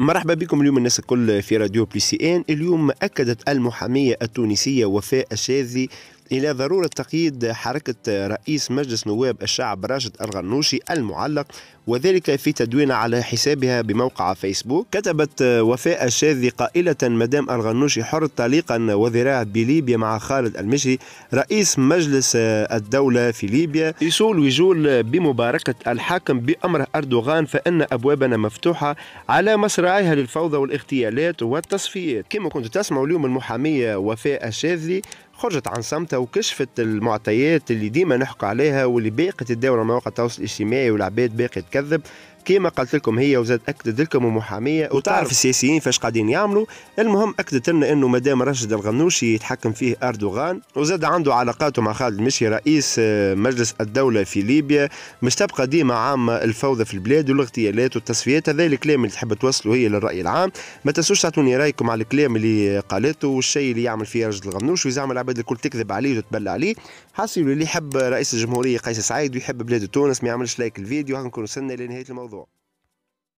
مرحبا بكم اليوم الناس الكل في راديو ان اليوم أكدت المحامية التونسية وفاء الشاذي إلى ضرورة تقييد حركة رئيس مجلس نواب الشعب راشد الغنوشي المعلق وذلك في تدوين على حسابها بموقع فيسبوك كتبت وفاء الشاذي قائلة مدام الغنوشي حر طليقا وذراع بليبيا مع خالد المشري رئيس مجلس الدولة في ليبيا يصول ويجول بمباركة الحاكم بأمر أردوغان فإن أبوابنا مفتوحة على مصراعيها للفوضى والاغتيالات والتصفيات كما كنت تسمع اليوم المحامية وفاء الشاذلي خرجت عن صمتها وكشفت المعطيات اللي ديما نحكوا عليها واللي باقي تداول مواقع التواصل الاجتماعي والعباد باقي تكذب كيما قلت لكم هي وزاد اكدت لكم ومحاميه وتعرف السياسيين فاش قاعدين يعملوا المهم اكدت لنا انه مدام رشد الغنوشي يتحكم فيه اردوغان وزاد عنده علاقاته مع خالد المشي رئيس آه، مجلس الدوله في ليبيا مش تبقى ديما عامه الفوضى في البلاد والاغتيالات والتصفيات هذا الكلام اللي تحب توصله هي للراي العام ما تنسوش تعطوني رايكم على الكلام اللي قالته والشيء اللي يعمل فيه رشد الغنوشي ويزعمل العباد الكل تكذب عليه وتتبلى عليه حصل اللي يحب رئيس الجمهوريه قيس سعيد ويحب بلاد تونس ما يعملش لايك الفيديو هنكون وصلنا لنهايه الموضوع